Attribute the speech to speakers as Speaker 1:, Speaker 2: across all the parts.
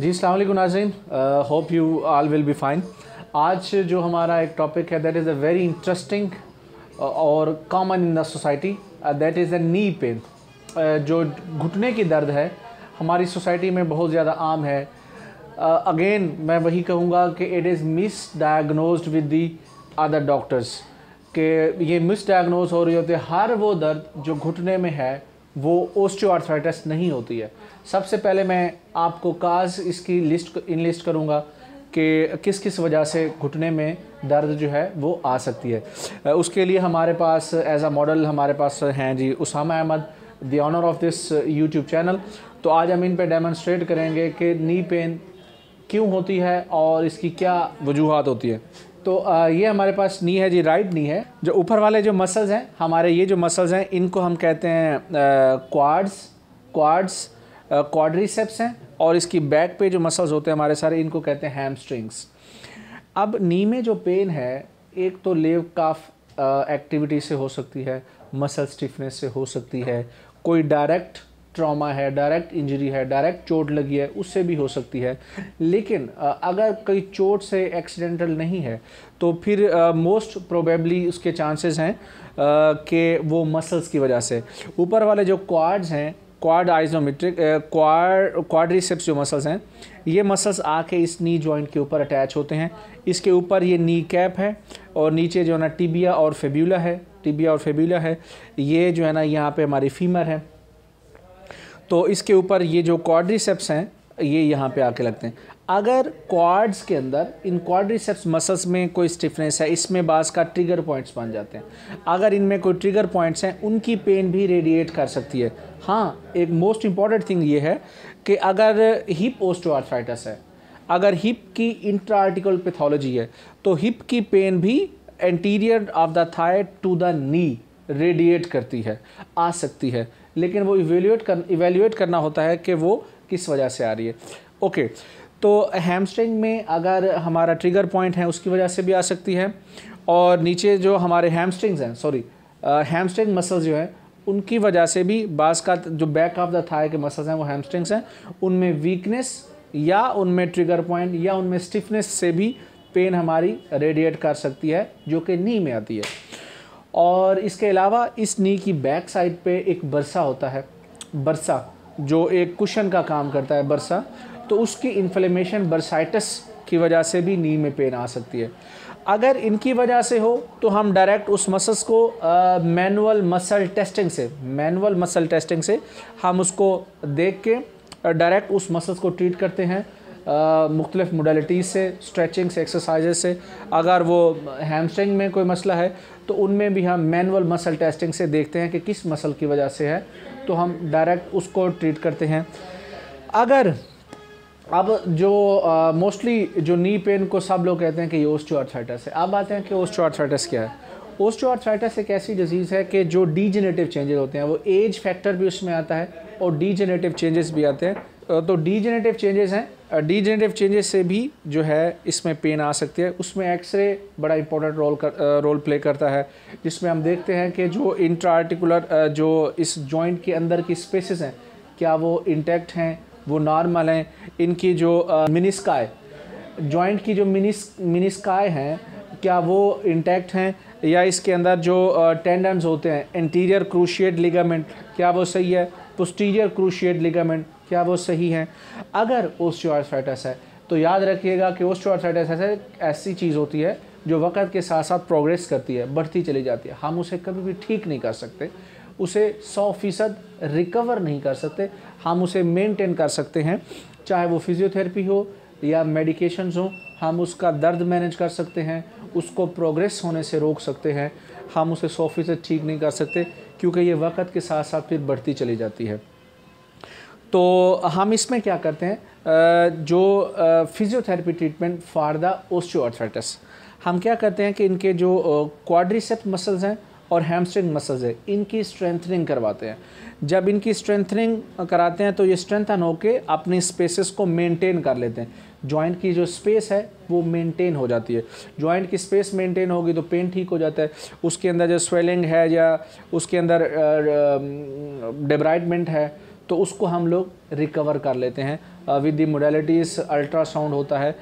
Speaker 1: जी अलैक् नाजरीन hope you all will be fine आज जो हमारा एक टॉपिक है that is a very interesting और common in the society that is a knee pain जो घुटने की दर्द है हमारी सोसाइटी में बहुत ज़्यादा आम है अगेन uh, मैं वही कहूँगा कि it is misdiagnose with the other doctors के ये मिस डायग्नोज हो रही होती है हर वो दर्द जो घुटने में है वो ओस्टियोआर्थराइटिस नहीं होती है सबसे पहले मैं आपको काज इसकी लिस्ट इन लिस्ट करूँगा कि किस किस वजह से घुटने में दर्द जो है वो आ सकती है उसके लिए हमारे पास एज आ मॉडल हमारे पास हैं जी Usama Ahmad the owner of this YouTube channel तो आज हम इन पर डेमोन्स्ट्रेट करेंगे कि नी पेन क्यों होती है और इसकी क्या वजूहत होती है तो ये हमारे पास नी है जी राइट नी है जो ऊपर वाले जो मसल्स हैं हमारे ये जो मसल्स हैं इनको हम कहते हैं क्वाड्स क्वाड्स क्वाड्रीसेप्स हैं और इसकी बैक पे जो मसल्स होते हैं हमारे सारे इनको कहते हैं हैमस्ट्रिंग्स अब नी में जो पेन है एक तो लेव काफ एक्टिविटी से हो सकती है मसल स्टिफनेस से हो सकती है कोई डायरेक्ट ट्रॉमा है डायरेक्ट इंजरी है डायरेक्ट चोट लगी है उससे भी हो सकती है लेकिन अगर कोई चोट से एक्सीडेंटल नहीं है तो फिर मोस्ट प्रोबेबली उसके चांसेस हैं कि वो मसल्स की वजह से ऊपर वाले जो क्वाड्स हैं क्वाड आइजोमेट्रिक क्वाड क्वाड्रिसेप्स जो मसल्स हैं ये मसल्स आके इस नी जॉइंट के ऊपर अटैच होते हैं इसके ऊपर ये नी कैप है और नीचे जो है ना टिबिया और फेब्यूला है टिबिया और फेब्यूला है ये जो है ना यहाँ पे हमारी फीमर है तो इसके ऊपर ये जो क्वाड्रिसेप्स हैं ये यहाँ पे आके लगते हैं अगर क्वाड्स के अंदर इन क्वाड्रिसेप्स मसल्स में कोई स्टिफनेस है इसमें बास का ट्रिगर पॉइंट्स बन जाते हैं अगर इनमें कोई ट्रिगर पॉइंट्स हैं उनकी पेन भी रेडिएट कर सकती है हाँ एक मोस्ट इंपॉर्टेंट थिंग ये है कि अगर हिप ओस्टोआर्थराइटिस है अगर हिप की इंट्रा आर्टिकल पैथोलॉजी है तो हिप की पेन भी anterior of the thigh to the knee radiate करती है आ सकती है लेकिन वो इवेल्यूट कर इवेल्यूएट करना होता है कि वो किस वजह से आ रही है ओके तो हैमस्ट्रिंग में अगर हमारा ट्रिगर पॉइंट है उसकी वजह से भी आ सकती है और नीचे जो हमारे हैमस्ट्रिंग्स हैं सॉरी हैमस्ट्रिंग मसल्स जो हैं उनकी वजह से भी बास का जो बैक ऑफ द थाई के मसल्स हैं वो हैमस्ट्रिंग्स हैं उनमें वीकनेस या उनमें ट्रिगर पॉइंट या उनमें स्टिफनेस से भी पेन हमारी रेडिएट कर सकती है जो कि नी में आती है और इसके अलावा इस नी की बैक साइड पे एक बरसा होता है बरसा जो एक कुशन का काम करता है बरसा तो उसकी इन्फ्लेमेशन बर्साइटस की वजह से भी नी में पेन आ सकती है अगर इनकी वजह से हो तो हम डायरेक्ट उस मसल्स को मैनुअल मसल टेस्टिंग से मैनुअल मसल टेस्टिंग से हम उसको देख के डायरेक्ट उस मसल्स को ट्रीट करते हैं मुख्तलिफ़ मोडलिटीज़ से स्ट्रेचिंग से एक्सरसाइज से अगर वो हैमस्ट्रिंग में कोई मसला है तो उनमें भी हम मैनुअल मसल टेस्टिंग से देखते हैं कि किस मसल की वजह से है तो हम डायरेक्ट उसको ट्रीट करते हैं अगर अब जो मोस्टली जो नी पेन को सब लोग कहते हैं कि ये ओस्टोआर्थराइटिस है अब आते हैं कि ओस्टोआर्थराइटिस क्या है ओस्टोआर्थराइटिस एक ऐसी डिजीज़ है कि जो डीजेनेटिव चेंजेस होते हैं वो एज फैक्टर भी उसमें आता है और डीजेनेटिव चेंजेस भी आते हैं तो डीजेनेटिव चेंजेस हैं डीजेनेटिव चेंजेस से भी जो है इसमें पेन आ सकती है उसमें एक्सरे बड़ा इंपॉर्टेंट रोल कर रोल प्ले करता है जिसमें हम देखते हैं कि जो इंट्रा आर्टिकुलर जो इस जॉइंट के अंदर की स्पेसेस हैं क्या वो इंटैक्ट हैं वो नॉर्मल हैं इनकी जो मिनिस्काय जॉइंट की जो मिनिस मिनिस्काय हैं क्या वो इंटैक्ट हैं या इसके अंदर जो टेंडन्स होते हैं इंटीरियर क्रूशिएट लिगामेंट क्या वो सही है पोस्टीरियर क्रूशिएट लिगामेंट क्या वो सही है अगर ओस्टियोआर्थराइटिस है तो याद रखिएगा कि ओस्टियोआर्थराइटिस ऐसी चीज़ होती है जो वक़्त के साथ साथ प्रोग्रेस करती है बढ़ती चली जाती है हम उसे कभी भी ठीक नहीं कर सकते उसे सौ फीसद रिकवर नहीं कर सकते हम उसे मेंटेन कर सकते हैं चाहे वो फिजियोथेरेपी हो या मेडिकेशंस हो हम उसका दर्द मैनेज कर सकते हैं उसको प्रोग्रेस होने से रोक सकते हैं हम उसे सौ फीसद ठीक नहीं कर सकते क्योंकि ये वक़्त के साथ साथ फिर बढ़ती चली जाती है तो हम इसमें क्या करते हैं जो physiotherapy treatment for the osteoarthritis हम क्या करते हैं कि इनके जो क्वाड्रिसेप मसल्स हैं और हैमस्ट्रिंग मसल्स हैं इनकी स्ट्रेंथनिंग करवाते हैं जब इनकी स्ट्रेंथनिंग कराते हैं तो ये स्ट्रेंथन होकर अपनी स्पेसेस को मेंटेन कर लेते हैं जॉइंट की जो स्पेस है वो मेंटेन हो जाती है जॉइंट की स्पेस मेंटेन होगी तो पेन ठीक हो जाता है उसके अंदर जो स्वेलिंग है या उसके अंदर डेब्राइटमेंट है तो उसको हम लोग रिकवर कर लेते हैं विद दी मोडेलिटीज़ अल्ट्रासाउंड होता है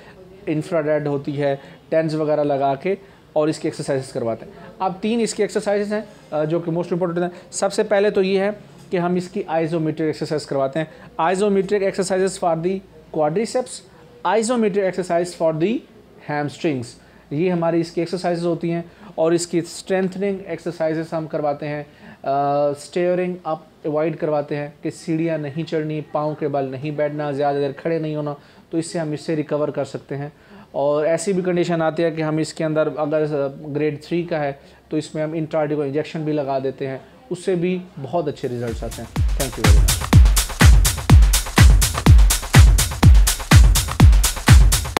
Speaker 1: इंफ्रारेड होती है टेंस वगैरह लगा के और इसकी एक्सरसाइजेस करवाते हैं अब तीन इसकी एक्सरसाइजेस हैं जो कि मोस्ट इंपॉर्टेंट हैं सबसे पहले तो ये है कि हम इसकी आइजोमीट्रिक एक्सरसाइज करवाते हैं isometric exercises for the quadriceps isometric exercise for the hamstrings ये हमारी इसकी एक्सरसाइजेज होती हैं और इसकी स्ट्रेंथनिंग एक्सरसाइजेस हम करवाते हैं स्टेयरिंग आप अवॉइड करवाते हैं कि सीढ़ियाँ नहीं चढ़नी पाँव के बल नहीं बैठना ज़्यादा देर खड़े नहीं होना तो इससे हम इससे रिकवर कर सकते हैं और ऐसी भी कंडीशन आती है कि हम इसके अंदर अगर ग्रेड थ्री का है तो इसमें हम इंट्राडिको इंजेक्शन भी लगा देते हैं उससे भी बहुत अच्छे रिजल्ट आते हैं थैंक यू वेरी मच